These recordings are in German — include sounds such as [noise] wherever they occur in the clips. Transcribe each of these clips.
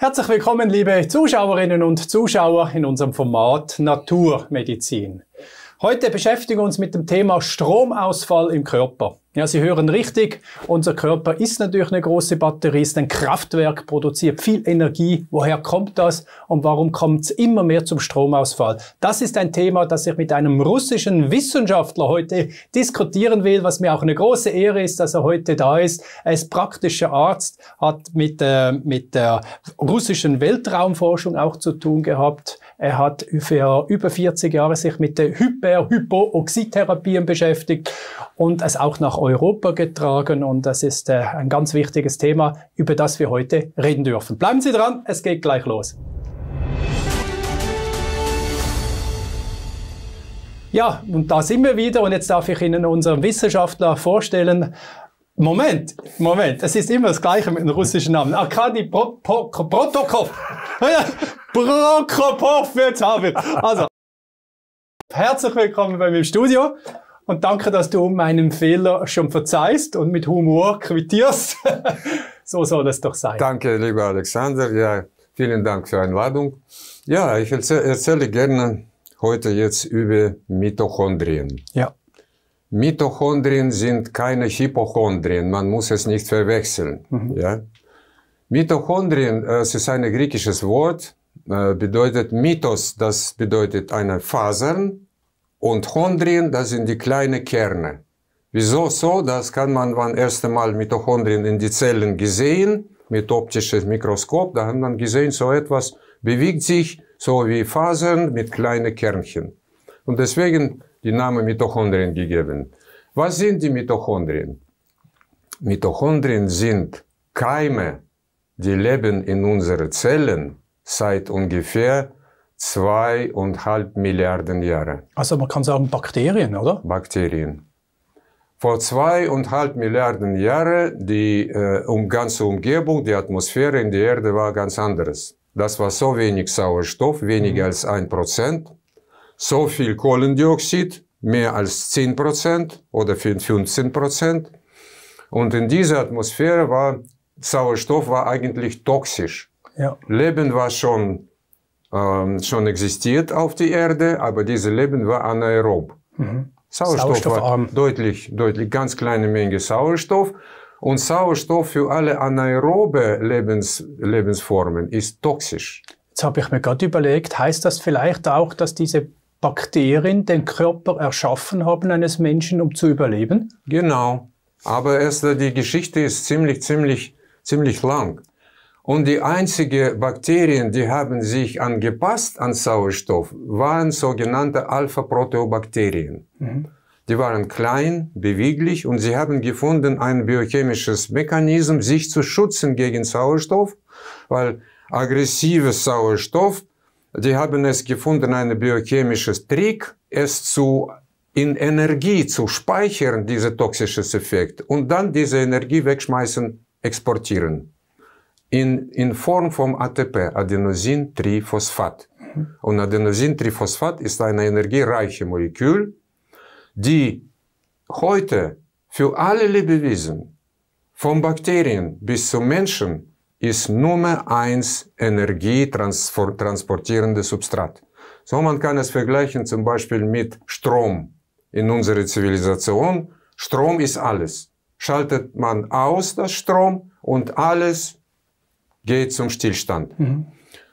Herzlich willkommen, liebe Zuschauerinnen und Zuschauer in unserem Format Naturmedizin. Heute beschäftigen wir uns mit dem Thema Stromausfall im Körper. Ja, Sie hören richtig. Unser Körper ist natürlich eine große Batterie, ist ein Kraftwerk, produziert viel Energie. Woher kommt das und warum kommt es immer mehr zum Stromausfall? Das ist ein Thema, das ich mit einem russischen Wissenschaftler heute diskutieren will, was mir auch eine große Ehre ist, dass er heute da ist. Er ist praktischer Arzt, hat mit, äh, mit der russischen Weltraumforschung auch zu tun gehabt. Er hat für über 40 Jahre sich mit der Hyper-Hypooxidtherapien beschäftigt und es auch nach Europa getragen und das ist äh, ein ganz wichtiges Thema, über das wir heute reden dürfen. Bleiben Sie dran, es geht gleich los. Ja, und da sind wir wieder und jetzt darf ich Ihnen unseren Wissenschaftler vorstellen. Moment, Moment, es ist immer das Gleiche mit dem russischen Namen. Arkadi Protokov. Pro, Pro, Protokop. Prokopov, jetzt haben wir. Also, herzlich willkommen bei mir im Studio. Und danke, dass du meinen Fehler schon verzeihst und mit Humor quittierst. [laughs] so soll es doch sein. Danke, lieber Alexander. Ja, vielen Dank für die Einladung. Ja, ich erzähle, gerne heute jetzt über Mitochondrien. Ja. Mitochondrien sind keine Hypochondrien, man muss es nicht verwechseln. Mhm. Ja? Mitochondrien, äh, es ist ein griechisches Wort, äh, bedeutet Mythos, das bedeutet eine Fasern und Chondrien, das sind die kleinen Kerne. Wieso so? Das kann man beim ersten Mal Mitochondrien in die Zellen gesehen, mit optischem Mikroskop. Da haben man gesehen, so etwas bewegt sich, so wie Fasern mit kleinen Kernchen. Und deswegen die Name Mitochondrien gegeben. Was sind die Mitochondrien? Mitochondrien sind Keime, die leben in unseren Zellen seit ungefähr zweieinhalb Milliarden Jahre. Also man kann sagen Bakterien, oder? Bakterien. Vor zweieinhalb Milliarden Jahren die äh, um, ganze Umgebung, die Atmosphäre in der Erde war ganz anderes. Das war so wenig Sauerstoff, weniger mhm. als ein Prozent, so viel Kohlendioxid, mehr als zehn Prozent oder 15 Prozent. Und in dieser Atmosphäre war Sauerstoff war eigentlich toxisch. Ja. Leben war schon ähm, schon existiert auf der Erde, aber diese Leben war anaerob. Mhm. Sauerstoff, Sauerstoffarm. War deutlich, deutlich, ganz kleine Menge Sauerstoff. Und Sauerstoff für alle anaerobe Lebens, Lebensformen ist toxisch. Jetzt habe ich mir gerade überlegt, heißt das vielleicht auch, dass diese Bakterien den Körper erschaffen haben eines Menschen, um zu überleben? Genau. Aber erst die Geschichte ist ziemlich, ziemlich, ziemlich lang. Und die einzigen Bakterien, die haben sich angepasst an Sauerstoff, waren sogenannte Alpha-Proteobakterien. Mhm. Die waren klein, beweglich und sie haben gefunden ein biochemisches Mechanismus, sich zu schützen gegen Sauerstoff, weil aggressives Sauerstoff, die haben es gefunden, ein biochemisches Trick, es zu in Energie zu speichern, diese toxische Effekt, und dann diese Energie wegschmeißen, exportieren in, in Form vom ATP, Adenosintriphosphat. Und Adenosintriphosphat ist eine energiereiche Molekül, die heute für alle Lebewesen, von Bakterien bis zum Menschen, ist Nummer eins energietransportierende Substrat. So, man kann es vergleichen zum Beispiel mit Strom in unserer Zivilisation. Strom ist alles. Schaltet man aus das Strom und alles geht zum Stillstand. Mhm.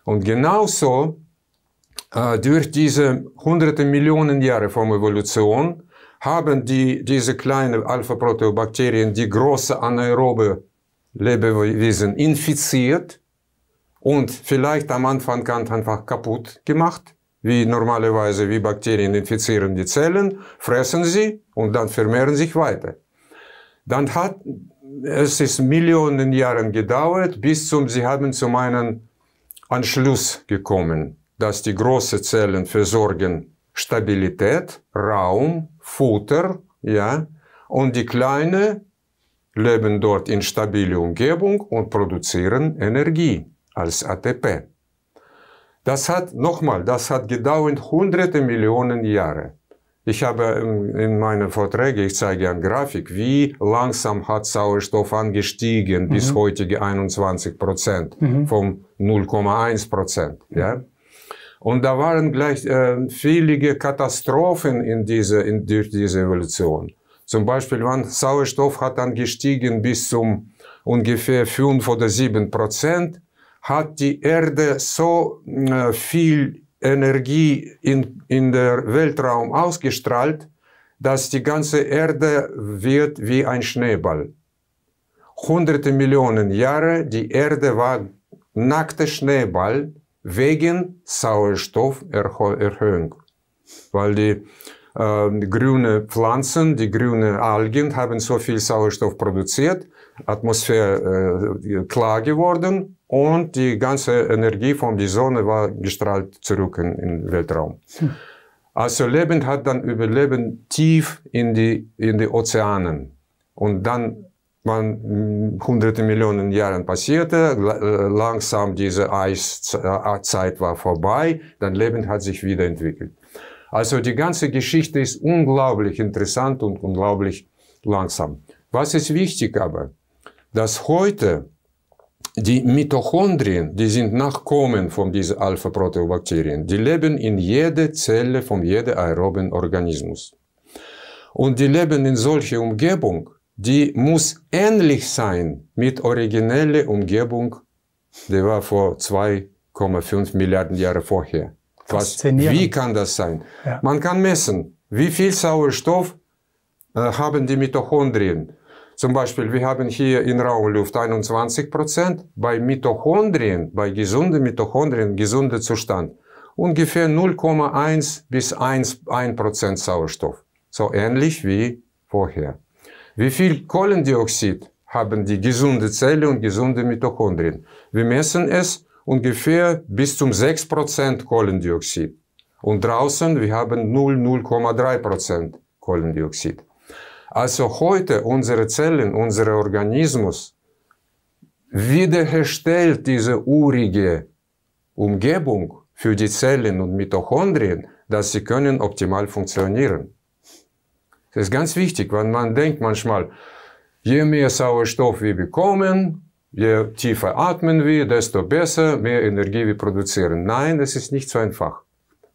Und genauso äh, durch diese hunderte Millionen Jahre von Evolution haben die, diese kleinen Alpha-Proteobakterien die große anaerobe Lebewesen infiziert und vielleicht am Anfang einfach kaputt gemacht, wie normalerweise, wie Bakterien infizieren die Zellen, fressen sie und dann vermehren sich weiter. Dann hat es ist Millionen Jahren gedauert, bis zum, sie haben zu meinen Anschluss gekommen, dass die großen Zellen versorgen Stabilität, Raum, Futter, ja, und die kleinen leben dort in stabile Umgebung und produzieren Energie als ATP. Das hat, nochmal, das hat gedauert hunderte Millionen Jahre. Ich habe in meinen Vorträgen, ich zeige eine Grafik, wie langsam hat Sauerstoff angestiegen mhm. bis heutige 21 Prozent mhm. vom 0,1 Prozent. Ja? Und da waren gleich äh, viele Katastrophen in diese, in, durch diese Evolution. Zum Beispiel, wenn Sauerstoff hat angestiegen bis zum ungefähr 5 oder 7 Prozent, hat die Erde so äh, viel Energie in, in der Weltraum ausgestrahlt, dass die ganze Erde wird wie ein Schneeball. Hunderte Millionen Jahre, die Erde war nackter Schneeball wegen Sauerstofferhöhung, weil die äh, grüne Pflanzen, die grünen Algen haben so viel Sauerstoff produziert, Atmosphäre äh, klar geworden und die ganze Energie von der Sonne war gestrahlt zurück in, den Weltraum. Hm. Also Leben hat dann Überleben tief in die, in die Ozeanen. Und dann waren hm, hunderte Millionen Jahren passierte, äh, langsam diese Eiszeit äh, war vorbei, dann Leben hat sich wiederentwickelt. Also die ganze Geschichte ist unglaublich interessant und unglaublich langsam. Was ist wichtig aber? dass heute die Mitochondrien, die sind Nachkommen von diesen Alpha-Proteobakterien, die leben in jeder Zelle von jedem aeroben Organismus. Und die leben in solcher Umgebung, die muss ähnlich sein mit origineller Umgebung, die war vor 2,5 Milliarden Jahre vorher. Was, wie kann das sein? Ja. Man kann messen, wie viel Sauerstoff äh, haben die Mitochondrien zum Beispiel, wir haben hier in Raumluft 21 Prozent, bei Mitochondrien, bei gesunden Mitochondrien, gesunder Zustand, ungefähr 0,1 bis 1, 1 Prozent Sauerstoff. So ähnlich wie vorher. Wie viel Kohlendioxid haben die gesunde Zelle und gesunde Mitochondrien? Wir messen es ungefähr bis zum 6 Prozent Kohlendioxid. Und draußen, wir haben 0,3 Prozent Kohlendioxid. Also heute unsere Zellen, unser Organismus wiederherstellt diese urige Umgebung für die Zellen und Mitochondrien, dass sie können optimal funktionieren. Das ist ganz wichtig, weil man denkt manchmal, je mehr Sauerstoff wir bekommen, je tiefer atmen wir, desto besser, mehr Energie wir produzieren. Nein, das ist nicht so einfach.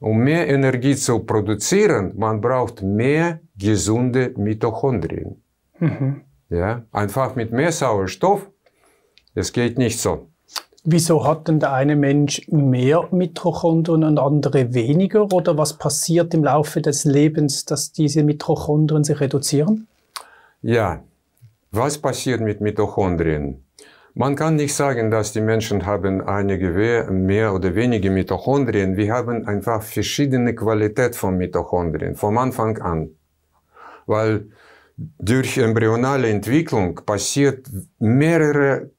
Um mehr Energie zu produzieren, man braucht mehr gesunde Mitochondrien. Mhm. Ja, einfach mit mehr Sauerstoff, es geht nicht so. Wieso hat denn der eine Mensch mehr Mitochondrien und andere weniger? Oder was passiert im Laufe des Lebens, dass diese Mitochondrien sich reduzieren? Ja, was passiert mit Mitochondrien? Man kann nicht sagen, dass die Menschen haben eine Gewehr, mehr oder weniger Mitochondrien. Wir haben einfach verschiedene Qualität von Mitochondrien, vom Anfang an. Weil durch embryonale Entwicklung passiert mehrere,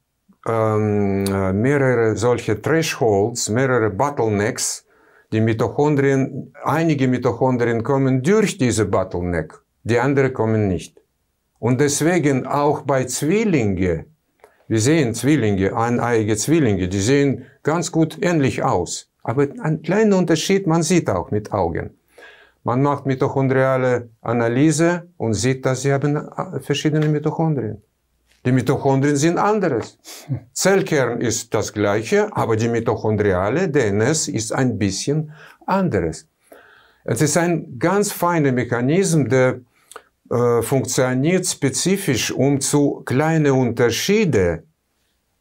ähm, mehrere solche Thresholds, mehrere Bottlenecks. Die Mitochondrien, einige Mitochondrien kommen durch diese Bottleneck, die anderen kommen nicht. Und deswegen auch bei Zwillingen wir sehen Zwillinge, eineige Zwillinge, die sehen ganz gut ähnlich aus. Aber ein kleiner Unterschied, man sieht auch mit Augen. Man macht mitochondriale Analyse und sieht, dass sie haben äh, verschiedene Mitochondrien. Die Mitochondrien sind anderes. [laughs] Zellkern ist das gleiche, aber die mitochondriale DNS ist ein bisschen anderes. Es ist ein ganz feiner Mechanismus, der funktioniert spezifisch, um zu kleine Unterschiede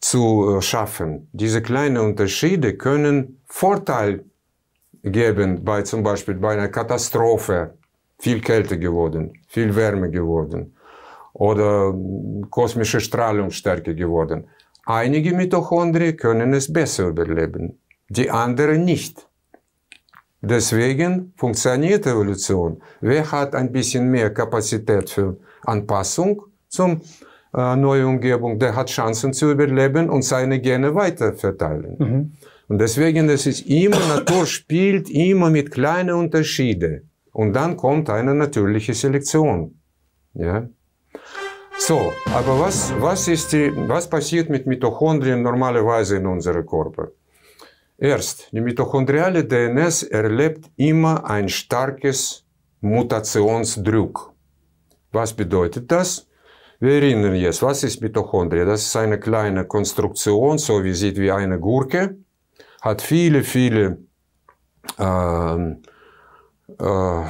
zu schaffen. Diese kleinen Unterschiede können Vorteil geben bei zum Beispiel bei einer Katastrophe, viel kälter geworden, viel wärmer geworden oder hm, kosmische Strahlung stärker geworden. Einige Mitochondrien können es besser überleben, die anderen nicht. Deswegen funktioniert Evolution. Wer hat ein bisschen mehr Kapazität für Anpassung zum äh, neuen Umgebung, der hat Chancen zu überleben und seine Gene weiter verteilen. Mhm. Und deswegen es ist immer Natur spielt immer mit kleinen Unterschieden. Und dann kommt eine natürliche Selektion. Ja? So, aber was, was, ist die, was passiert mit Mitochondrien normalerweise in unserem Körper? Erst, die mitochondriale DNS erlebt immer ein starkes Mutationsdruck. Was bedeutet das? Wir erinnern jetzt, was ist Mitochondrie? Das ist eine kleine Konstruktion, so wie sieht wie eine Gurke, hat viele, viele, äh, äh,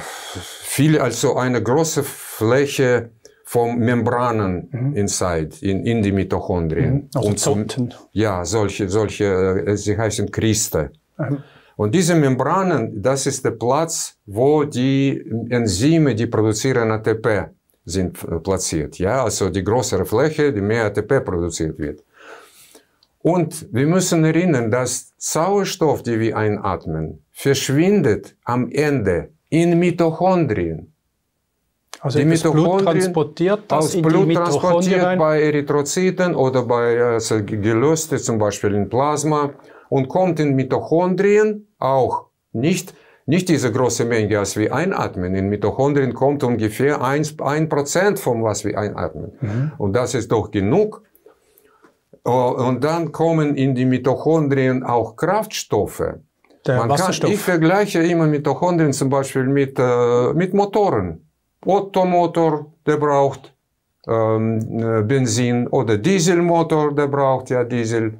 viele, also eine große Fläche vom Membranen mhm. mhm. inside, in, in die Mitochondrien. Mhm. Also und zum, ja, solche, solche, äh, sie heißen Kriste. Mhm. Und diese Membranen, das ist der Platz, wo die Enzyme, die produzieren ATP, sind äh, platziert. Ja, also die größere Fläche, die mehr ATP produziert wird. Und wir müssen erinnern, dass Sauerstoff, die wir einatmen, verschwindet am Ende in Mitochondrien. Also die das Blut transportiert das aus in Blut die transportiert bei Erythrozyten oder bei also äh, gelöste zum Beispiel in Plasma und kommt in Mitochondrien auch nicht nicht diese große Menge, als wir einatmen. In Mitochondrien kommt ungefähr 1%, 1 von was wir einatmen. Mhm. Und das ist doch genug. Äh, und dann kommen in die Mitochondrien auch Kraftstoffe. Der Man Wasserstoff. Kann, ich vergleiche immer Mitochondrien zum Beispiel mit, äh, mit Motoren. Ottomotor, der braucht ähm, äh, Benzin oder Dieselmotor, der braucht ja Diesel.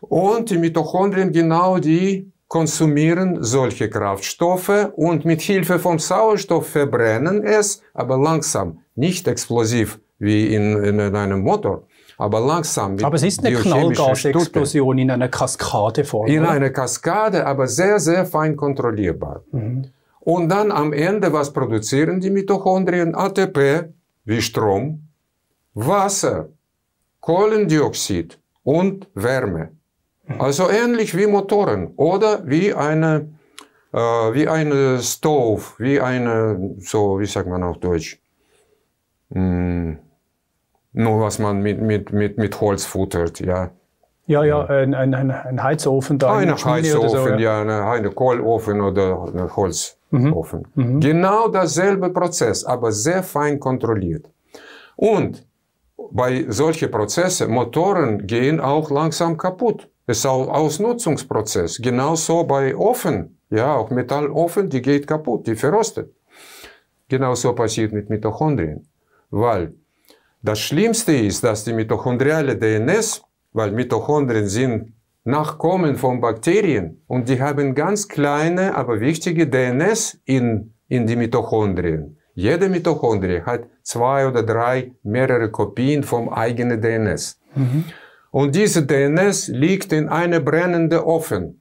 Und die Mitochondrien genau die konsumieren solche Kraftstoffe und mit Hilfe von Sauerstoff verbrennen es, aber langsam, nicht explosiv wie in, in einem Motor. Aber langsam. Aber es ist eine Knallgasexplosion in einer Kaskade Kaskadeform. In einer Kaskade, aber sehr, sehr fein kontrollierbar. Mhm. Und dann am Ende, was produzieren die Mitochondrien? ATP, wie Strom, Wasser, Kohlendioxid und Wärme. Also ähnlich wie Motoren oder wie eine, äh, wie eine Stove, wie eine, so, wie sagt man auf Deutsch? Hm, nur was man mit, mit, mit, mit Holz futtert, ja. Ja, ja, ein, ein, ein Heizofen da. Ein Heizofen, so, ja, ja eine, eine Kohlofen oder Holz mhm. offen. Mhm. Genau dasselbe Prozess, aber sehr fein kontrolliert. Und bei solchen Prozessen, Motoren gehen auch langsam kaputt. Es ist auch Ausnutzungsprozess. Genauso bei Ofen, ja, auch Metallofen, die geht kaputt, die verrostet. Genauso passiert mit Mitochondrien. Weil das Schlimmste ist, dass die mitochondriale DNS, weil Mitochondrien sind Nachkommen von Bakterien und die haben ganz kleine, aber wichtige DNS in, in die Mitochondrien. Jede Mitochondrie hat zwei oder drei mehrere Kopien vom eigenen DNS. Mhm. Und diese DNS liegt in einem brennenden Ofen.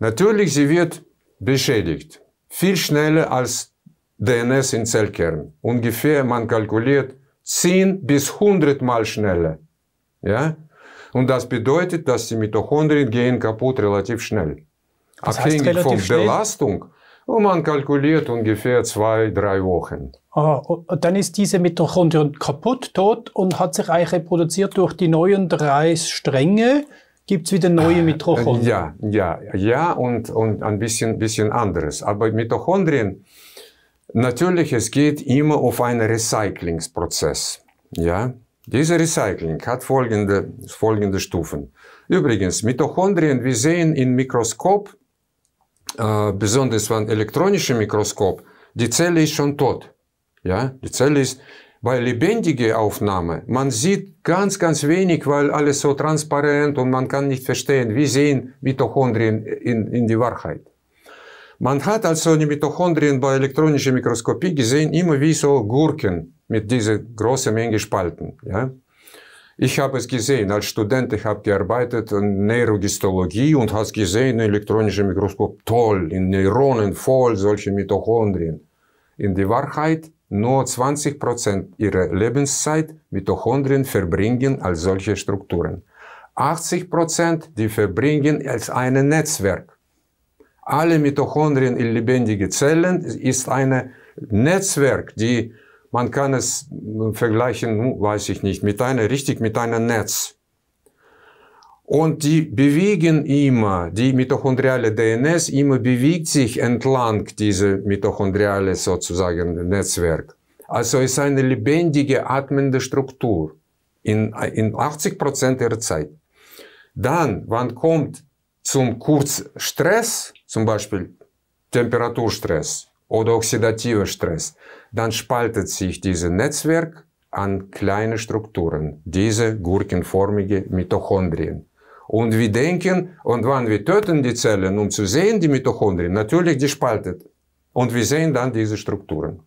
Natürlich, sie wird beschädigt. Viel schneller als DNS im Zellkern. Ungefähr, man kalkuliert, 10 bis 100 Mal schneller. Ja? Und das bedeutet, dass die Mitochondrien gehen kaputt relativ schnell. Das Abhängig heißt, von Belastung. Und man kalkuliert ungefähr zwei, drei Wochen. Ah, und dann ist diese Mitochondrien kaputt, tot und hat sich eigentlich reproduziert durch die neuen drei Stränge. Gibt es wieder neue äh, Mitochondrien? Ja, ja, ja und, und ein bisschen, bisschen anderes. Aber Mitochondrien, natürlich, es geht immer auf einen Recyclingsprozess. Ja, dieser Recycling hat folgende, folgende Stufen. Übrigens, Mitochondrien, wir sehen im Mikroskop, äh, besonders beim elektronischen Mikroskop, die Zelle ist schon tot. Ja, die Zelle ist bei lebendiger Aufnahme, man sieht ganz, ganz wenig, weil alles so transparent und man kann nicht verstehen, wie sehen Mitochondrien in, in die Wahrheit. Man hat also die Mitochondrien bei elektronischer Mikroskopie gesehen, immer wie so Gurken, mit dieser großen Menge Spalten. Ja? Ich habe es gesehen, als Student, ich habe gearbeitet in Neurogistologie und habe gesehen, elektronische Mikroskop, toll, in Neuronen voll, solche Mitochondrien. In der Wahrheit, nur 20 ihrer Lebenszeit Mitochondrien verbringen als solche Strukturen. 80 die verbringen als ein Netzwerk. Alle Mitochondrien in lebendigen Zellen ist ein Netzwerk, die man kann es äh, vergleichen, hm, weiß ich nicht, mit einer, richtig mit einem Netz. Und die bewegen immer, die mitochondriale DNS immer bewegt sich entlang dieser mitochondriale sozusagen Netzwerk. Also ist eine lebendige, atmende Struktur in, in 80 Prozent der Zeit. Dann, wann kommt zum Kurzstress, zum Beispiel Temperaturstress oder oxidativer Stress, dann spaltet sich dieses Netzwerk an kleine Strukturen, diese gurkenförmige Mitochondrien. Und wir denken, und wann wir töten die Zellen, um zu sehen, die Mitochondrien, natürlich, die spaltet. Und wir sehen dann diese Strukturen.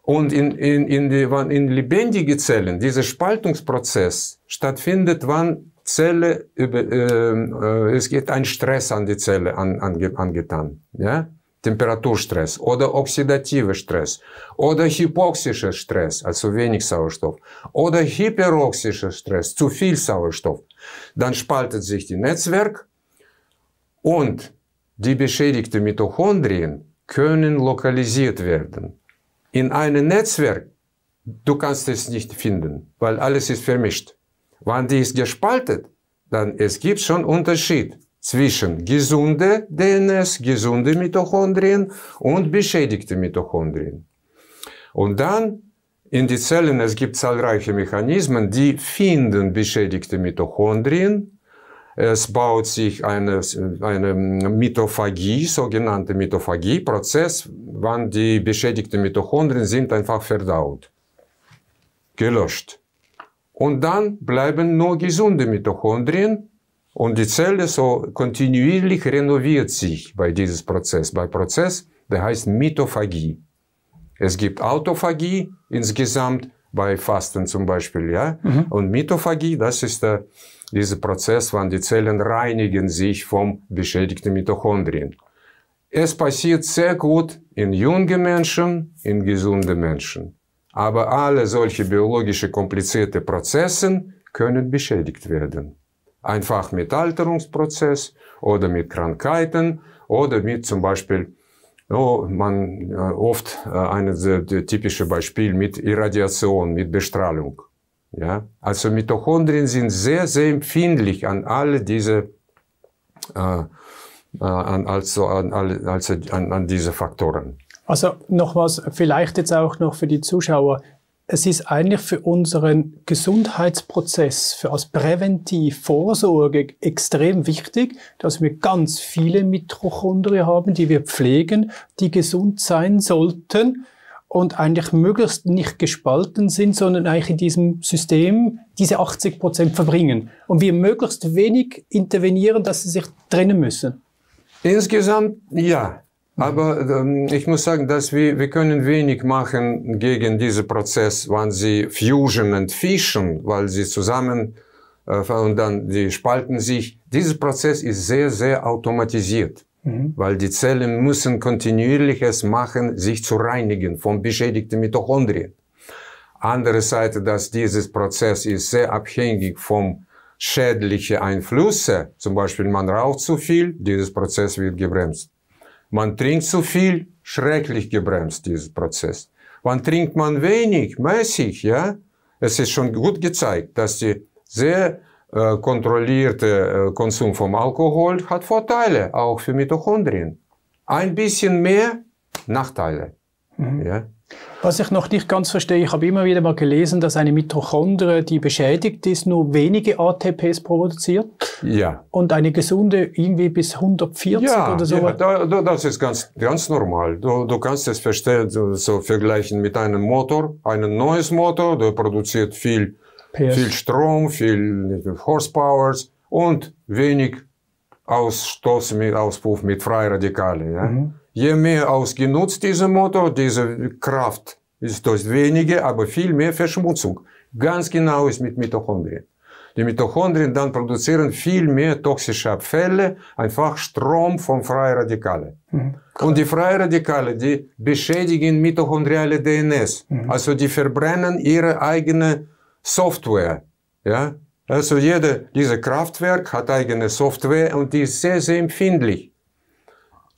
Und in, in, in, die, wann in lebendige Zellen, dieser Spaltungsprozess stattfindet, wann Zelle über, äh, äh, es geht ein Stress an die Zelle an, an, angetan. Ja? Temperaturstress oder oxidativer Stress oder hypoxischer Stress, also wenig Sauerstoff, oder hyperoxischer Stress, zu viel Sauerstoff, dann spaltet sich die Netzwerk und die beschädigten Mitochondrien können lokalisiert werden. In einem Netzwerk, du kannst es nicht finden, weil alles ist vermischt. Wann die ist gespaltet, dann es gibt schon Unterschied zwischen gesunde DNS, gesunde Mitochondrien und beschädigte Mitochondrien. Und dann in die Zellen, es gibt zahlreiche Mechanismen, die finden beschädigte Mitochondrien. Es baut sich eine, eine Mitophagie, sogenannte Mitophagie-Prozess, wann die beschädigten Mitochondrien sind einfach verdaut, gelöscht. Und dann bleiben nur gesunde Mitochondrien und die Zelle so kontinuierlich renoviert sich bei diesem Prozess. Bei Prozess, der heißt Mitophagie. Es gibt Autophagie insgesamt bei Fasten zum Beispiel, ja. Mhm. Und Mitophagie, das ist der, dieser Prozess, wann die Zellen reinigen sich vom beschädigten Mitochondrien. Es passiert sehr gut in jungen Menschen, in gesunden Menschen. Aber alle solche biologische komplizierte Prozesse können beschädigt werden. Einfach mit Alterungsprozess oder mit Krankheiten oder mit zum Beispiel, oh, man äh, oft äh, ein typisches Beispiel mit Irradiation, mit Bestrahlung. Ja? Also Mitochondrien sind sehr, sehr empfindlich an all diese äh, äh, an, also, an, also, an, an diese Faktoren. Also nochmals, vielleicht jetzt auch noch für die Zuschauer, es ist eigentlich für unseren Gesundheitsprozess, für als Präventivvorsorge extrem wichtig, dass wir ganz viele Mitochondrien haben, die wir pflegen, die gesund sein sollten und eigentlich möglichst nicht gespalten sind, sondern eigentlich in diesem System diese 80 Prozent verbringen. Und wir möglichst wenig intervenieren, dass sie sich trennen müssen. Insgesamt ja. Aber ähm, ich muss sagen, dass wir, wir können wenig machen gegen diesen Prozess, wann sie fusion und fission, weil sie zusammen äh, und dann die spalten sich. Dieser Prozess ist sehr, sehr automatisiert. Mhm. Weil die Zellen müssen kontinuierliches machen, sich zu reinigen von beschädigten Mitochondrien. Andere Seite, dass dieses Prozess ist sehr abhängig vom schädlichen Einflüsse. Zum Beispiel man raucht zu viel, dieses Prozess wird gebremst. Man trinkt zu viel, schrecklich gebremst dieser Prozess. Wann trinkt man wenig, mäßig, ja? Es ist schon gut gezeigt, dass die sehr äh, kontrollierte äh, Konsum vom Alkohol hat Vorteile, auch für Mitochondrien. Ein bisschen mehr Nachteile. Mhm. Ja? Was ich noch nicht ganz verstehe, ich habe immer wieder mal gelesen, dass eine Mitochondrie, die beschädigt ist, nur wenige ATPs produziert. Ja. Und eine gesunde irgendwie bis 140 ja, oder so. Ja, da, da, das ist ganz, ganz normal. Du, du kannst es verstehen, so, so vergleichen mit einem Motor. einem neuen Motor, der produziert viel, viel Strom, viel Horsepower und wenig Ausstoß mit Auspuff mit Freiradikalen. Ja? Mhm. Je mehr ausgenutzt dieser Motor, diese Kraft ist das wenige, aber viel mehr Verschmutzung. Ganz genau ist mit Mitochondrien. Die Mitochondrien dann produzieren viel mehr toxische Abfälle, einfach Strom von freien Radikalen. Mhm. Und die freien Radikale, die beschädigen mitochondriale DNS. Mhm. Also die verbrennen ihre eigene Software. Ja? Also jeder, dieser Kraftwerk hat eigene Software und die ist sehr, sehr empfindlich.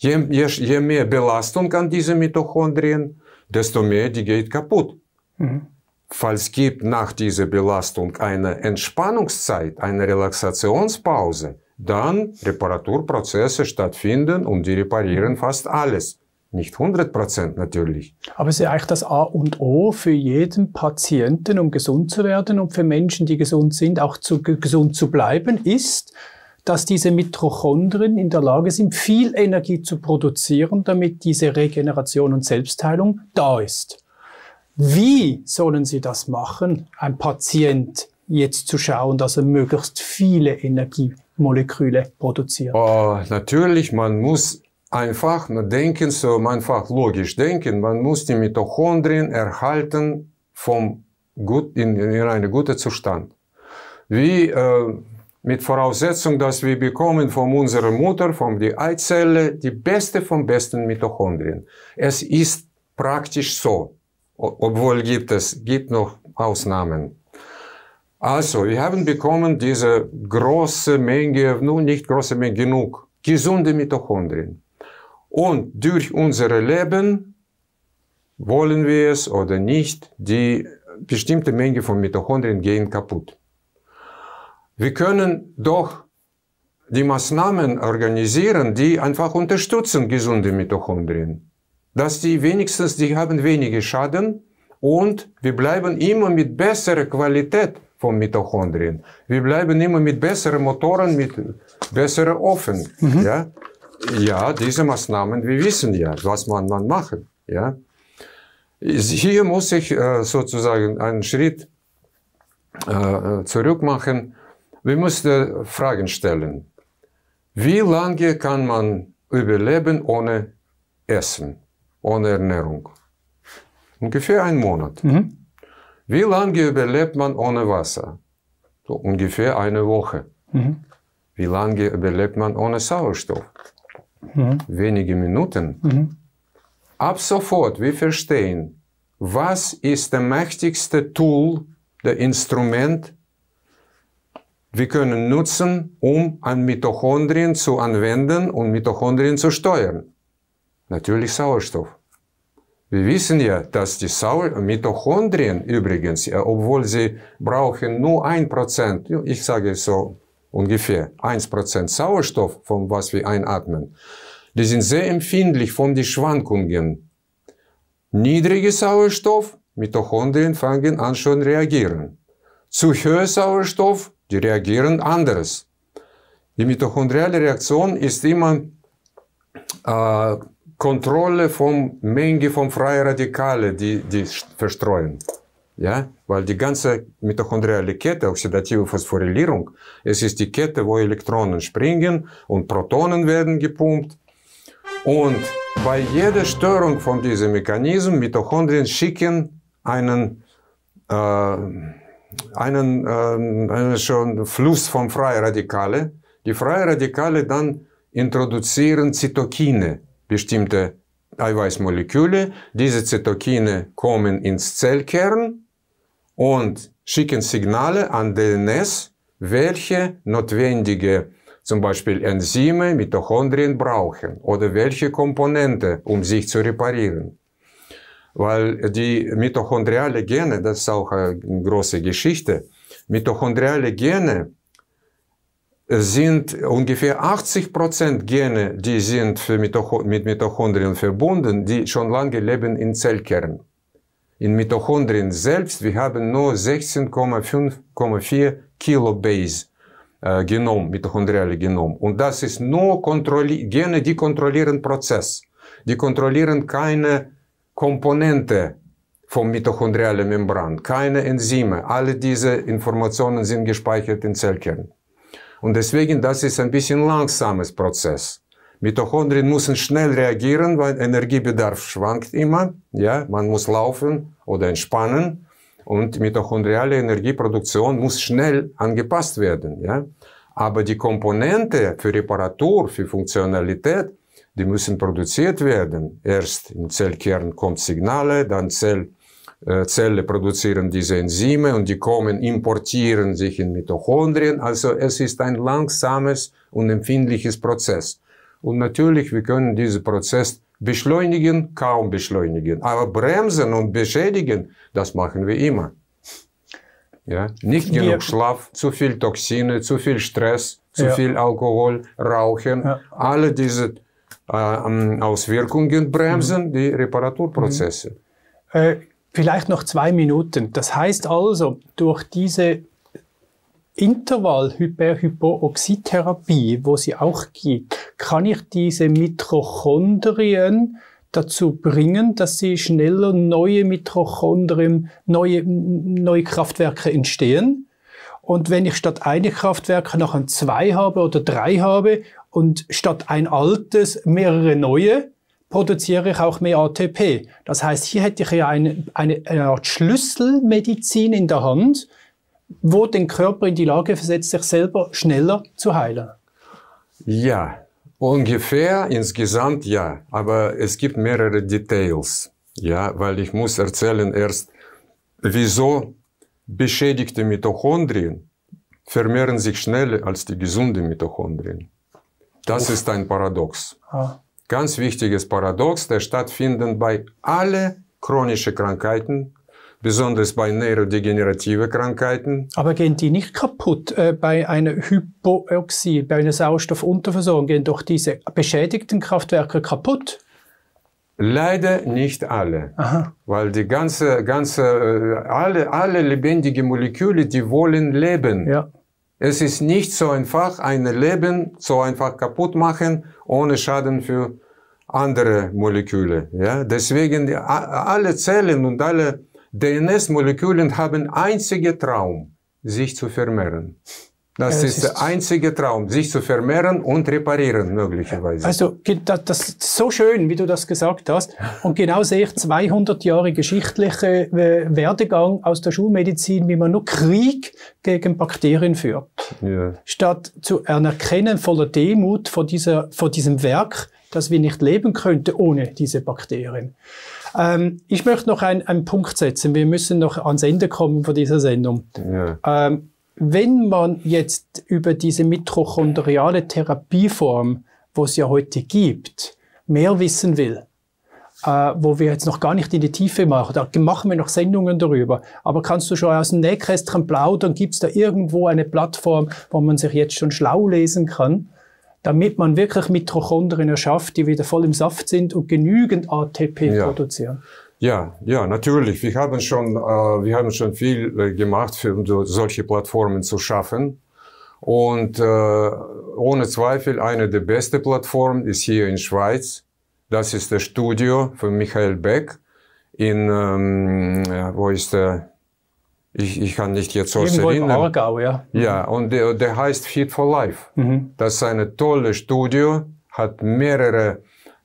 Je, je, je mehr Belastung an diese Mitochondrien, desto mehr die geht kaputt. Mhm. Falls gibt nach dieser Belastung eine Entspannungszeit, eine Relaxationspause, dann Reparaturprozesse stattfinden und die reparieren fast alles. Nicht 100 natürlich. Aber es ist eigentlich das A und O für jeden Patienten, um gesund zu werden und für Menschen, die gesund sind, auch zu, gesund zu bleiben, ist, dass diese Mitochondrien in der Lage sind, viel Energie zu produzieren, damit diese Regeneration und Selbstheilung da ist. Wie sollen sie das machen? Ein Patient jetzt zu schauen, dass er möglichst viele Energiemoleküle produziert. Oh, natürlich, man muss einfach denken, so einfach logisch denken. Man muss die Mitochondrien erhalten vom gut, in, in einen guten Zustand. Wie äh, mit Voraussetzung, dass wir bekommen von unserer Mutter, von der Eizelle, die beste vom besten Mitochondrien. Es ist praktisch so, obwohl gibt es, gibt noch Ausnahmen. Also, wir haben bekommen diese große Menge, nun nicht große Menge, genug, gesunde Mitochondrien. Und durch unser Leben, wollen wir es oder nicht, die bestimmte Menge von Mitochondrien gehen kaputt. Wir können doch die Maßnahmen organisieren, die einfach unterstützen gesunde Mitochondrien. Dass die wenigstens, die haben wenige Schaden und wir bleiben immer mit besserer Qualität von Mitochondrien. Wir bleiben immer mit besseren Motoren, mit besseren Offen. Mhm. Ja? ja, diese Maßnahmen, wir wissen ja, was man dann machen. Ja? Hier muss ich äh, sozusagen einen Schritt äh, äh zurück machen wir müssen Fragen stellen. Wie lange kann man überleben ohne Essen, ohne Ernährung? Ungefähr einen Monat. Mhm. Wie lange überlebt man ohne Wasser? So ungefähr eine Woche. Mhm. Wie lange überlebt man ohne Sauerstoff? Mhm. Wenige Minuten. Mhm. Ab sofort, wir verstehen, was ist der mächtigste Tool, der Instrument wir können nutzen, um an Mitochondrien zu anwenden und Mitochondrien zu steuern. Natürlich Sauerstoff. Wir wissen ja, dass die Sau Mitochondrien übrigens, obwohl sie brauchen nur ein Prozent, ich sage so ungefähr eins Prozent Sauerstoff, von was wir einatmen, die sind sehr empfindlich von den Schwankungen. Niedriger Sauerstoff, Mitochondrien fangen an schon reagieren. Zu höher Sauerstoff, die reagieren anders. Die mitochondriale Reaktion ist immer äh, Kontrolle von Menge von freien Radikalen, die, die verstreuen. Ja? Weil die ganze mitochondriale Kette, oxidative Phosphorylierung, es ist die Kette, wo Elektronen springen und Protonen werden gepumpt. Und bei jeder Störung von diesem Mechanismus, Mitochondrien schicken einen äh, einen, äh, einen schon Fluss von Freiradikale. Die Freiradikale dann introduzieren Zytokine, bestimmte Eiweißmoleküle. Diese Zytokine kommen ins Zellkern und schicken Signale an DNS, welche notwendige zum Beispiel Enzyme, Mitochondrien brauchen oder welche Komponente, um sich zu reparieren weil die mitochondriale Gene, das ist auch eine große Geschichte, mitochondriale Gene sind ungefähr 80 Gene, die sind Mitoch mit Mitochondrien verbunden, die schon lange leben in Zellkern. In Mitochondrien selbst, wir haben nur 16,5,4 Kilobase äh, Genom, mitochondriale Genom. Und das ist nur Gene, die kontrollieren Prozess. Die kontrollieren keine Komponente vom mitochondrialen Membran, keine Enzyme. Alle diese Informationen sind gespeichert in Zellkern. Und deswegen, das ist ein bisschen langsames Prozess. Mitochondrien müssen schnell reagieren, weil Energiebedarf schwankt immer. Ja, man muss laufen oder entspannen. Und mitochondriale Energieproduktion muss schnell angepasst werden. Ja. Aber die Komponente für Reparatur, für Funktionalität die müssen produziert werden. Erst im Zellkern kommt Signale, dann Zell, äh, Zelle produzieren diese Enzyme und die kommen, importieren sich in Mitochondrien. Also es ist ein langsames und empfindliches Prozess. Und natürlich, wir können diesen Prozess beschleunigen, kaum beschleunigen. Aber bremsen und beschädigen, das machen wir immer. Ja? Nicht genug wir Schlaf, zu viel Toxine, zu viel Stress, zu ja. viel Alkohol, Rauchen, ja. alle diese äh, Auswirkungen bremsen, mhm. die Reparaturprozesse. Mhm. Äh, vielleicht noch zwei Minuten. Das heißt also, durch diese Intervall-Hyperhypooxidtherapie, wo sie auch gibt, kann ich diese Mitochondrien dazu bringen, dass sie schneller neue Mitochondrien, neue, neue Kraftwerke entstehen. Und wenn ich statt eine Kraftwerke noch ein zwei habe oder drei habe und statt ein altes mehrere neue produziere ich auch mehr ATP. Das heißt, hier hätte ich ja eine, eine, eine Art Schlüsselmedizin in der Hand, wo den Körper in die Lage versetzt, sich selber schneller zu heilen. Ja, ungefähr insgesamt ja, aber es gibt mehrere Details, ja, weil ich muss erzählen erst, wieso beschädigte Mitochondrien vermehren sich schneller als die gesunden Mitochondrien. Das Uff. ist ein Paradox. Ah. Ganz wichtiges Paradox, der stattfindet bei allen chronischen Krankheiten, besonders bei neurodegenerativen Krankheiten. Aber gehen die nicht kaputt äh, bei einer Hypoxie, bei einer Sauerstoffunterversorgung? Gehen doch diese beschädigten Kraftwerke kaputt? Leider nicht alle, Aha. weil die ganze, ganze, äh, alle, alle lebendigen Moleküle, die wollen leben. Ja. Es ist nicht so einfach, ein Leben so einfach kaputt machen, ohne Schaden für andere Moleküle. Ja? Deswegen alle Zellen und alle DNS-Moleküle haben einzige Traum, sich zu vermehren. Das, das ist, ist, der einzige Traum, sich zu vermehren und reparieren möglicherweise. Also das, ist so schön, wie du das gesagt hast. Und genau sehe ich 200 Jahre geschichtliche äh, Werdegang aus der Schulmedizin, wie man nur Krieg gegen Bakterien führt. Ja. Statt zu anerkennen voller Demut vor, dieser, vor diesem Werk, dass wir nicht leben könnten ohne diese Bakterien. Ähm, ich möchte noch ein, einen Punkt setzen. Wir müssen noch ans Ende kommen von dieser Sendung. Ja. Ähm, wenn man jetzt über diese mitochondriale Therapieform, wo es ja heute gibt, mehr wissen will, äh, wo wir jetzt noch gar nicht in die Tiefe machen. Da machen wir noch Sendungen darüber. Aber kannst du schon aus dem Nähkästchen plaudern? Gibt es da irgendwo eine Plattform, wo man sich jetzt schon schlau lesen kann, damit man wirklich Mitochondrien erschafft, die wieder voll im Saft sind und genügend ATP ja. produzieren? Ja, ja, natürlich. Wir haben schon, äh, wir haben schon viel äh, gemacht, um solche Plattformen zu schaffen. Und äh, ohne Zweifel eine der besten Plattformen ist hier in Schweiz. Das ist das Studio von Michael Beck in, ähm, äh, wo ist der? Ich, ich kann nicht jetzt so Irgendwo erinnern. Im Aargau, ja. Mhm. Ja, und der, der heißt Fit for Life. Mhm. Das ist eine tolle Studio, hat mehrere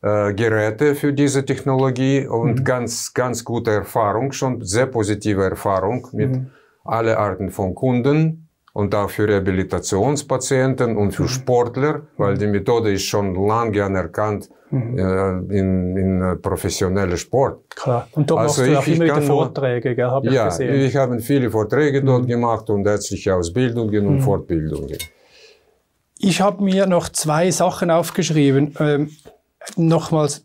äh, Geräte für diese Technologie und mhm. ganz, ganz gute Erfahrung, schon sehr positive Erfahrung mit mhm. alle Arten von Kunden und auch für Rehabilitationspatienten und für mhm. Sportler, weil mhm. die Methode ist schon lange anerkannt mhm. äh, in, in äh, professionellen Sport. Klar. Und dort also machst du auch immer wieder Vorträge, gell? Hab ja, ich gesehen. Ja, ich habe viele Vorträge dort mhm. gemacht und ärztliche Ausbildungen und mhm. Fortbildungen. Ich habe mir noch zwei Sachen aufgeschrieben. Ähm, nochmals,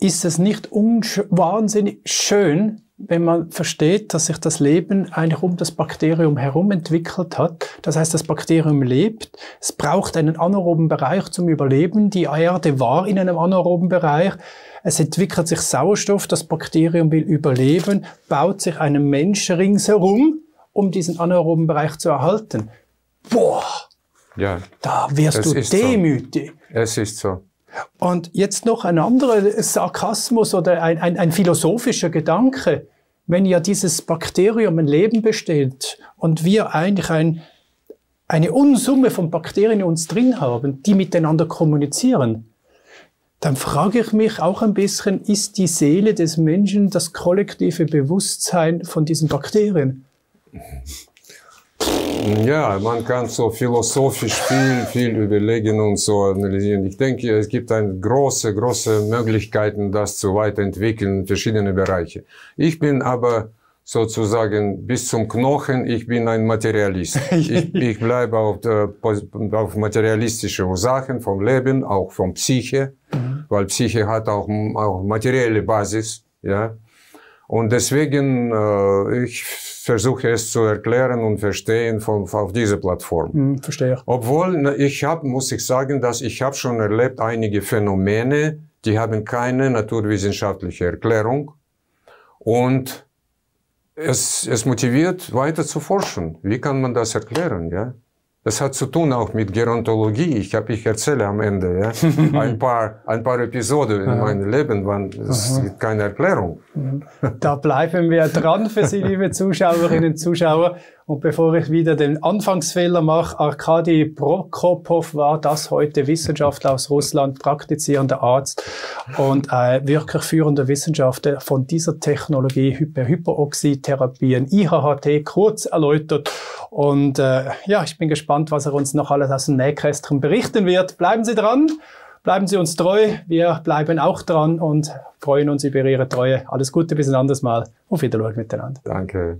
ist es nicht wahnsinnig schön, wenn man versteht, dass sich das Leben eigentlich um das Bakterium herum entwickelt hat. Das heißt, das Bakterium lebt. Es braucht einen anaeroben Bereich zum Überleben. Die Erde war in einem anaeroben Bereich. Es entwickelt sich Sauerstoff. Das Bakterium will überleben, baut sich einen Mensch ringsherum, um diesen anaeroben Bereich zu erhalten. Boah! Ja. Da wirst du demütig. So. Es ist so. Und jetzt noch ein anderer Sarkasmus oder ein, ein, ein philosophischer Gedanke. Wenn ja dieses Bakterium ein Leben besteht und wir eigentlich ein, eine Unsumme von Bakterien in uns drin haben, die miteinander kommunizieren, dann frage ich mich auch ein bisschen, ist die Seele des Menschen das kollektive Bewusstsein von diesen Bakterien? Ja, man kann so philosophisch viel, viel überlegen und so analysieren. Ich denke, es gibt eine große, große Möglichkeiten, das zu weiterentwickeln in verschiedenen Bereichen. Ich bin aber sozusagen bis zum Knochen, ich bin ein Materialist. [laughs] ich, ich bleibe auf, auf materialistische Sachen vom Leben, auch vom Psyche, mhm. weil Psyche hat auch, auch materielle Basis, ja. Und deswegen, äh, ich versuche es zu erklären und verstehen von, auf dieser Plattform. Hm, verstehe. Obwohl ich habe, muss ich sagen, dass ich habe schon erlebt einige Phänomene, die haben keine naturwissenschaftliche Erklärung und es, es motiviert weiter zu forschen. Wie kann man das erklären, ja? Das hat zu tun auch mit Gerontologie. Ich habe, ich erzähle am Ende ja, [laughs] ein paar, ein paar Episoden in ja. meinem Leben, wann es gibt keine Erklärung. Da bleiben wir dran für Sie, liebe Zuschauerinnen und Zuschauer. Und bevor ich wieder den Anfangsfehler mache, Arkadi Prokopov war das heute Wissenschaftler aus Russland, praktizierender Arzt und äh, wirklich führender Wissenschaftler von dieser Technologie Hyper IHHT, kurz erläutert. Und äh, ja, ich bin gespannt, was er uns noch alles aus dem Nähkästchen berichten wird. Bleiben Sie dran, bleiben Sie uns treu, wir bleiben auch dran und freuen uns über Ihre Treue. Alles Gute bis ein anderes Mal. Auf Wiedersehen miteinander. Danke.